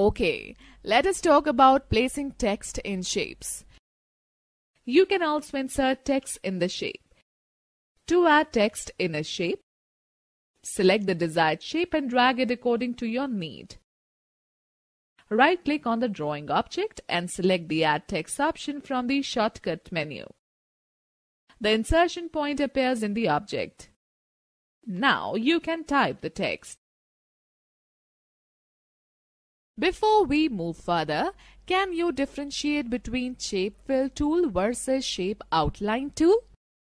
Okay, let us talk about placing text in shapes. You can also insert text in the shape. To add text in a shape, select the desired shape and drag it according to your need. Right-click on the drawing object and select the Add Text option from the Shortcut menu. The insertion point appears in the object. Now you can type the text. Before we move further, can you differentiate between shape fill tool versus shape outline tool?